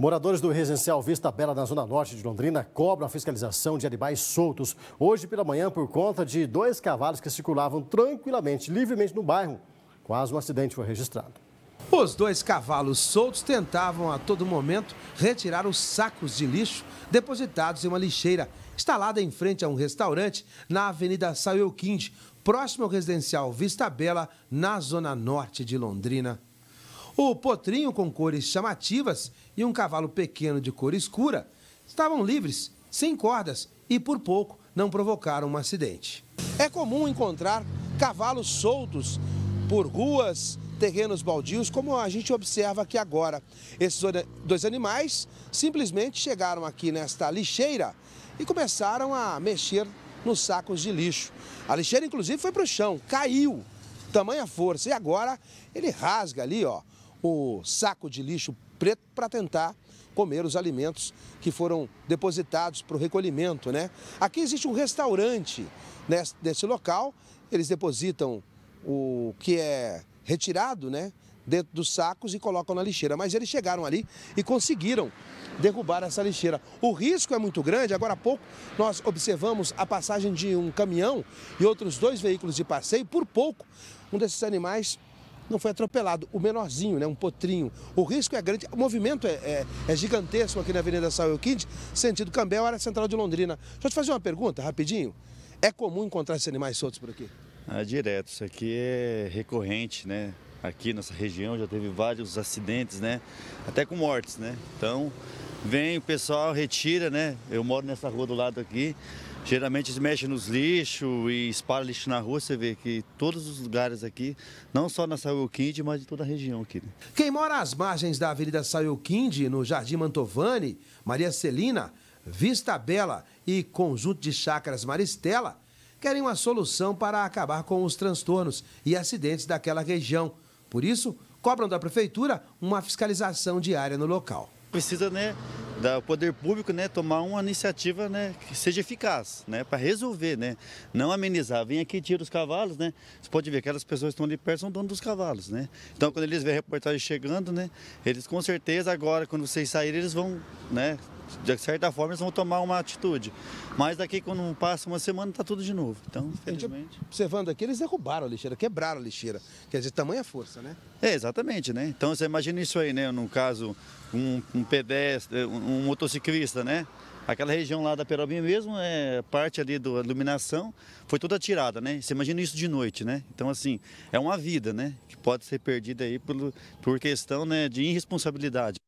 Moradores do residencial Vista Bela, na Zona Norte de Londrina, cobram a fiscalização de animais soltos hoje pela manhã por conta de dois cavalos que circulavam tranquilamente, livremente no bairro. Quase um acidente foi registrado. Os dois cavalos soltos tentavam a todo momento retirar os sacos de lixo depositados em uma lixeira instalada em frente a um restaurante na Avenida Saiu Quinde, próximo ao residencial Vista Bela, na Zona Norte de Londrina. O potrinho com cores chamativas e um cavalo pequeno de cor escura estavam livres, sem cordas e por pouco não provocaram um acidente. É comum encontrar cavalos soltos por ruas, terrenos baldios, como a gente observa aqui agora. Esses dois animais simplesmente chegaram aqui nesta lixeira e começaram a mexer nos sacos de lixo. A lixeira, inclusive, foi para o chão, caiu, tamanha força. E agora ele rasga ali, ó, o saco de lixo preto para tentar comer os alimentos que foram depositados para o recolhimento, né? Aqui existe um restaurante nesse, nesse local, eles depositam o que é retirado, né? Dentro dos sacos e colocam na lixeira. Mas eles chegaram ali e conseguiram derrubar essa lixeira. O risco é muito grande. Agora há pouco nós observamos a passagem de um caminhão e outros dois veículos de passeio. Por pouco, um desses animais não foi atropelado. O menorzinho, né, um potrinho. O risco é grande, o movimento é, é, é gigantesco aqui na Avenida Saúl Quinte, sentido Cambéu, área central de Londrina. Deixa eu te fazer uma pergunta, rapidinho. É comum encontrar esses animais soltos por aqui? Ah, direto, isso aqui é recorrente, né? Aqui nessa região já teve vários acidentes, né? Até com mortes, né? Então, vem o pessoal, retira, né? Eu moro nessa rua do lado aqui. Geralmente eles mexem nos lixos e espalham lixo na rua. Você vê que todos os lugares aqui, não só na Saúquinde, mas de toda a região aqui. Né? Quem mora às margens da Avenida Saúquinde, no Jardim Mantovani, Maria Celina, Vista Bela e Conjunto de Chácaras Maristela, querem uma solução para acabar com os transtornos e acidentes daquela região. Por isso, cobram da prefeitura uma fiscalização diária no local precisa, né, da poder público, né, tomar uma iniciativa, né, que seja eficaz, né, para resolver, né, não amenizar. Vem aqui tira os cavalos, né. Você pode ver que aquelas pessoas que estão ali perto são donos dos cavalos, né. Então quando eles veem a reportagem chegando, né, eles com certeza agora quando vocês saírem eles vão, né, de certa forma eles vão tomar uma atitude. Mas daqui quando passa uma semana está tudo de novo. Então, felizmente. Observando aqui, eles derrubaram a lixeira, quebraram a lixeira. Quer dizer, tamanha força, né? É, exatamente, né? Então você imagina isso aí, né? No caso, um, um pedestre, um, um motociclista, né? Aquela região lá da Perobinha mesmo, é parte ali da iluminação, foi toda tirada, né? Você imagina isso de noite, né? Então, assim, é uma vida, né? Que pode ser perdida aí por, por questão né, de irresponsabilidade.